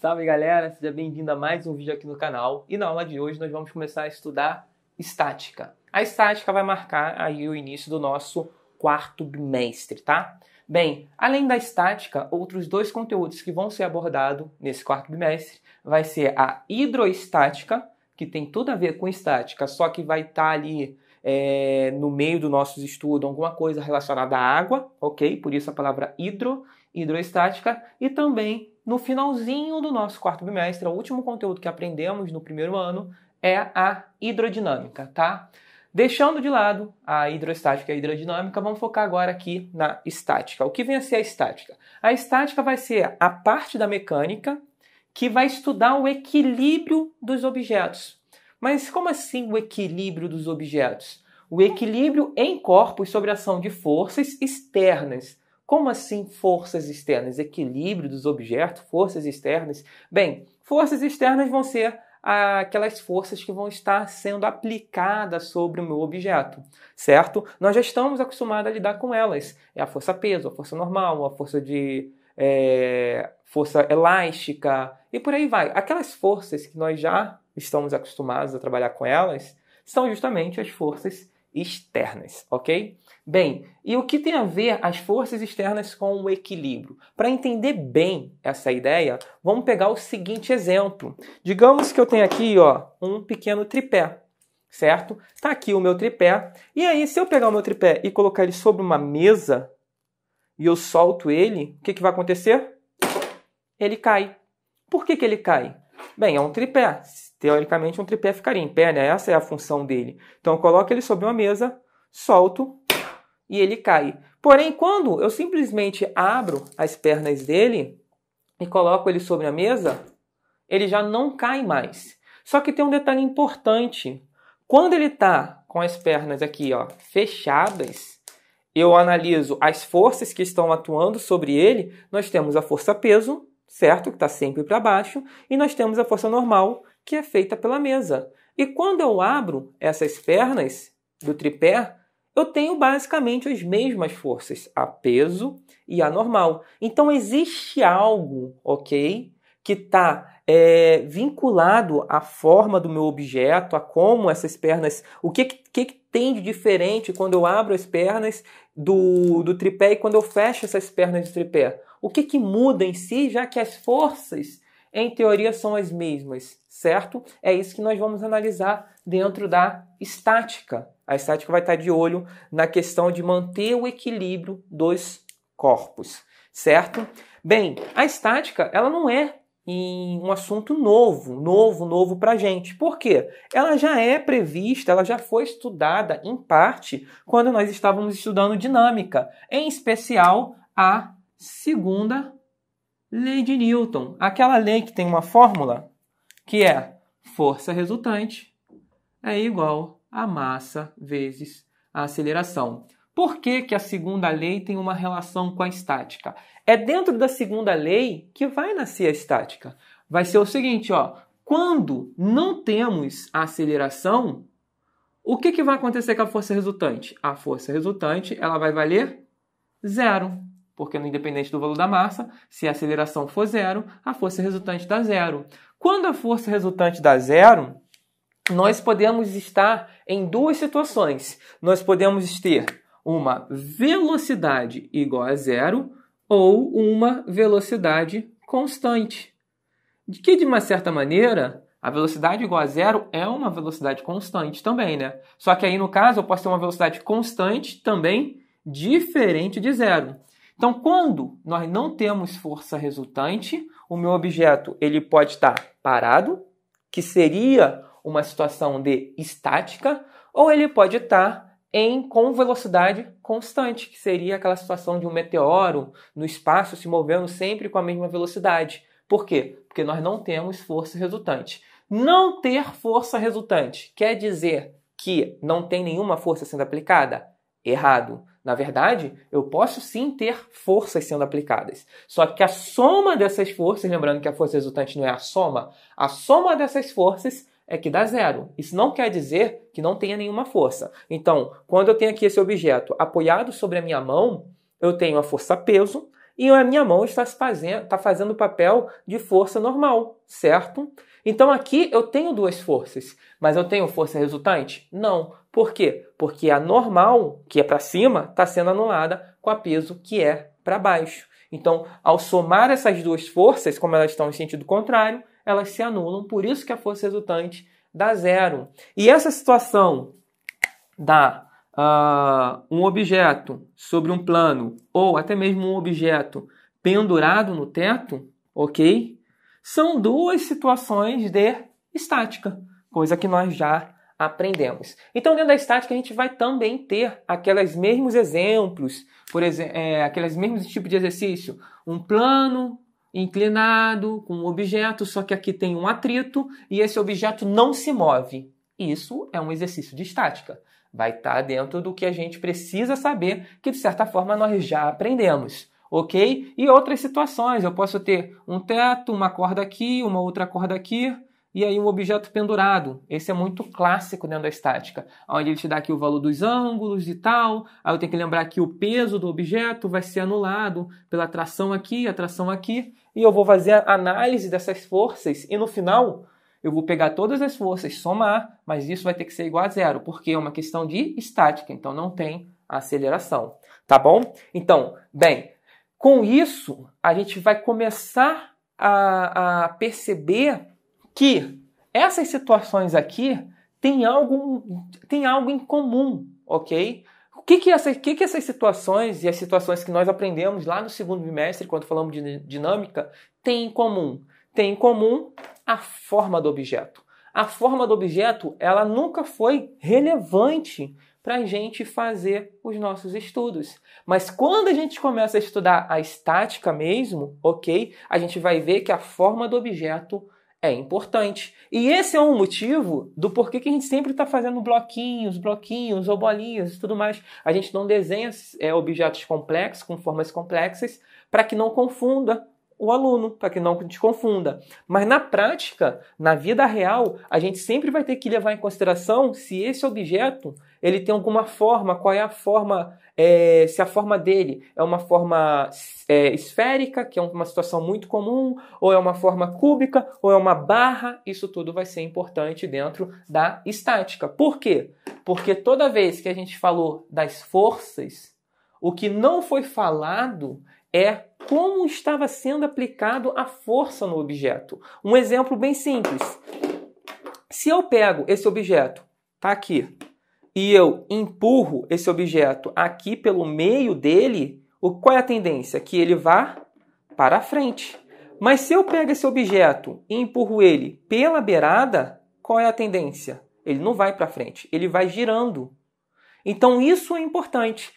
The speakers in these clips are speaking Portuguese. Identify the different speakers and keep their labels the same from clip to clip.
Speaker 1: Salve galera, seja bem-vindo a mais um vídeo aqui no canal e na aula de hoje nós vamos começar a estudar estática. A estática vai marcar aí o início do nosso quarto bimestre, tá? Bem, além da estática, outros dois conteúdos que vão ser abordados nesse quarto bimestre vai ser a hidroestática, que tem tudo a ver com estática, só que vai estar tá ali é, no meio do nosso estudo alguma coisa relacionada à água, ok? Por isso a palavra hidro, hidroestática, e também no finalzinho do nosso quarto bimestre, o último conteúdo que aprendemos no primeiro ano é a hidrodinâmica, tá? Deixando de lado a hidrostática e a hidrodinâmica, vamos focar agora aqui na estática. O que vem a ser a estática? A estática vai ser a parte da mecânica que vai estudar o equilíbrio dos objetos. Mas como assim o equilíbrio dos objetos? O equilíbrio em corpos sobre a ação de forças externas. Como assim forças externas? Equilíbrio dos objetos, forças externas? Bem, forças externas vão ser aquelas forças que vão estar sendo aplicadas sobre o meu objeto, certo? Nós já estamos acostumados a lidar com elas. É a força peso, a força normal, a força de é, força elástica e por aí vai. Aquelas forças que nós já estamos acostumados a trabalhar com elas são justamente as forças externas, ok? Bem, e o que tem a ver as forças externas com o equilíbrio? Para entender bem essa ideia, vamos pegar o seguinte exemplo. Digamos que eu tenho aqui ó, um pequeno tripé, certo? Está aqui o meu tripé. E aí, se eu pegar o meu tripé e colocar ele sobre uma mesa e eu solto ele, o que, que vai acontecer? Ele cai. Por que, que ele cai? Bem, é um tripé Teoricamente, um tripé ficaria em pé, né? Essa é a função dele. Então, eu coloco ele sobre uma mesa, solto e ele cai. Porém, quando eu simplesmente abro as pernas dele e coloco ele sobre a mesa, ele já não cai mais. Só que tem um detalhe importante. Quando ele está com as pernas aqui ó, fechadas, eu analiso as forças que estão atuando sobre ele. Nós temos a força peso, certo? Que está sempre para baixo. E nós temos a força normal, que é feita pela mesa. E quando eu abro essas pernas do tripé, eu tenho basicamente as mesmas forças, a peso e a normal. Então existe algo, ok, que está é, vinculado à forma do meu objeto, a como essas pernas, o que, que, que tem de diferente quando eu abro as pernas do, do tripé e quando eu fecho essas pernas do tripé. O que, que muda em si, já que as forças em teoria são as mesmas, certo? É isso que nós vamos analisar dentro da estática. A estática vai estar de olho na questão de manter o equilíbrio dos corpos, certo? Bem, a estática, ela não é um assunto novo, novo, novo para gente. Por quê? Ela já é prevista, ela já foi estudada em parte quando nós estávamos estudando dinâmica, em especial a segunda Lei de Newton, aquela lei que tem uma fórmula que é força resultante é igual a massa vezes a aceleração. Por que, que a segunda lei tem uma relação com a estática? É dentro da segunda lei que vai nascer a estática. Vai ser o seguinte, ó, quando não temos aceleração, o que, que vai acontecer com a força resultante? A força resultante ela vai valer zero porque no independente do valor da massa, se a aceleração for zero, a força resultante dá zero. Quando a força resultante dá zero, nós podemos estar em duas situações. Nós podemos ter uma velocidade igual a zero ou uma velocidade constante. De que, de uma certa maneira, a velocidade igual a zero é uma velocidade constante também, né? Só que aí, no caso, eu posso ter uma velocidade constante também diferente de zero. Então, quando nós não temos força resultante, o meu objeto ele pode estar parado, que seria uma situação de estática, ou ele pode estar em com velocidade constante, que seria aquela situação de um meteoro no espaço se movendo sempre com a mesma velocidade. Por quê? Porque nós não temos força resultante. Não ter força resultante quer dizer que não tem nenhuma força sendo aplicada? errado. Na verdade, eu posso sim ter forças sendo aplicadas. Só que a soma dessas forças, lembrando que a força resultante não é a soma, a soma dessas forças é que dá zero. Isso não quer dizer que não tenha nenhuma força. Então, quando eu tenho aqui esse objeto apoiado sobre a minha mão, eu tenho a força peso e a minha mão está fazendo, está fazendo o papel de força normal, certo? Então aqui eu tenho duas forças, mas eu tenho força resultante? Não. Por quê? Porque a normal, que é para cima, está sendo anulada com a peso que é para baixo. Então, ao somar essas duas forças, como elas estão em sentido contrário, elas se anulam, por isso que a força resultante dá zero. E essa situação dá uh, um objeto sobre um plano ou até mesmo um objeto pendurado no teto, ok? são duas situações de estática, coisa que nós já aprendemos. Então, dentro da estática, a gente vai também ter aqueles mesmos exemplos, por exemplo, é, aqueles mesmos tipos de exercício. Um plano inclinado com um objeto, só que aqui tem um atrito e esse objeto não se move. Isso é um exercício de estática. Vai estar tá dentro do que a gente precisa saber, que de certa forma nós já aprendemos ok? E outras situações, eu posso ter um teto, uma corda aqui, uma outra corda aqui, e aí um objeto pendurado. Esse é muito clássico dentro da estática, onde ele te dá aqui o valor dos ângulos e tal, aí eu tenho que lembrar que o peso do objeto vai ser anulado pela tração aqui, a tração aqui, e eu vou fazer a análise dessas forças, e no final eu vou pegar todas as forças, somar, mas isso vai ter que ser igual a zero, porque é uma questão de estática, então não tem aceleração, tá bom? Então, bem, com isso, a gente vai começar a, a perceber que essas situações aqui têm algo, têm algo em comum, ok? O que que, essa, que que essas situações e as situações que nós aprendemos lá no segundo bimestre, quando falamos de dinâmica, têm em comum? Tem em comum a forma do objeto. A forma do objeto, ela nunca foi relevante para a gente fazer os nossos estudos. Mas quando a gente começa a estudar a estática mesmo, ok, a gente vai ver que a forma do objeto é importante. E esse é um motivo do porquê que a gente sempre está fazendo bloquinhos, bloquinhos ou bolinhas e tudo mais. A gente não desenha é, objetos complexos com formas complexas para que não confunda o aluno, para que não te confunda. Mas na prática, na vida real, a gente sempre vai ter que levar em consideração se esse objeto ele tem alguma forma, qual é a forma, é, se a forma dele é uma forma é, esférica, que é uma situação muito comum, ou é uma forma cúbica, ou é uma barra, isso tudo vai ser importante dentro da estática. Por quê? Porque toda vez que a gente falou das forças, o que não foi falado é como estava sendo aplicado a força no objeto. Um exemplo bem simples. Se eu pego esse objeto, tá aqui, e eu empurro esse objeto aqui pelo meio dele, qual é a tendência? Que ele vá para frente. Mas se eu pego esse objeto e empurro ele pela beirada, qual é a tendência? Ele não vai para frente, ele vai girando. Então isso é importante,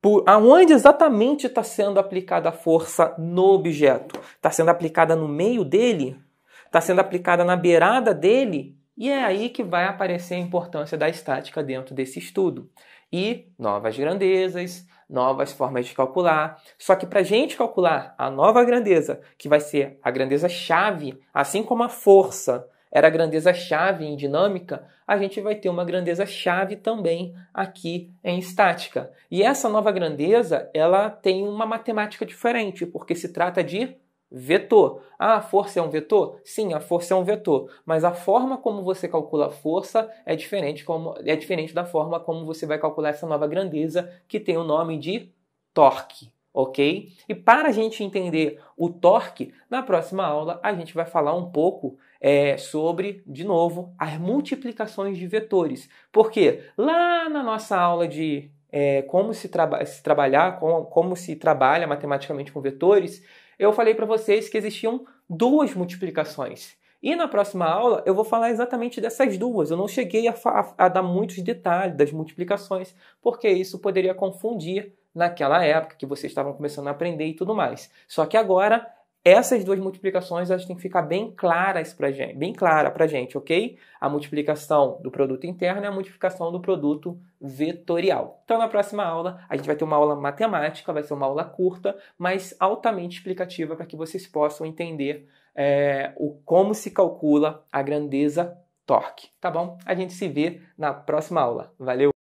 Speaker 1: por aonde exatamente está sendo aplicada a força no objeto. Está sendo aplicada no meio dele? Está sendo aplicada na beirada dele? E é aí que vai aparecer a importância da estática dentro desse estudo. E novas grandezas, novas formas de calcular. Só que para a gente calcular a nova grandeza, que vai ser a grandeza chave, assim como a força, era a grandeza-chave em dinâmica, a gente vai ter uma grandeza-chave também aqui em estática. E essa nova grandeza, ela tem uma matemática diferente, porque se trata de vetor. Ah, a força é um vetor? Sim, a força é um vetor, mas a forma como você calcula a força é diferente, como, é diferente da forma como você vai calcular essa nova grandeza que tem o nome de torque ok? E para a gente entender o torque, na próxima aula a gente vai falar um pouco é, sobre, de novo, as multiplicações de vetores. Porque lá na nossa aula de é, como se, traba se trabalhar, com, como se trabalha matematicamente com vetores, eu falei para vocês que existiam duas multiplicações. E na próxima aula eu vou falar exatamente dessas duas. Eu não cheguei a, a, a dar muitos detalhes das multiplicações, porque isso poderia confundir naquela época que vocês estavam começando a aprender e tudo mais. Só que agora essas duas multiplicações elas têm que ficar bem claras para gente, bem clara para gente, ok? A multiplicação do produto interno e a multiplicação do produto vetorial. Então na próxima aula a gente vai ter uma aula matemática, vai ser uma aula curta, mas altamente explicativa para que vocês possam entender é, o como se calcula a grandeza torque, tá bom? A gente se vê na próxima aula. Valeu!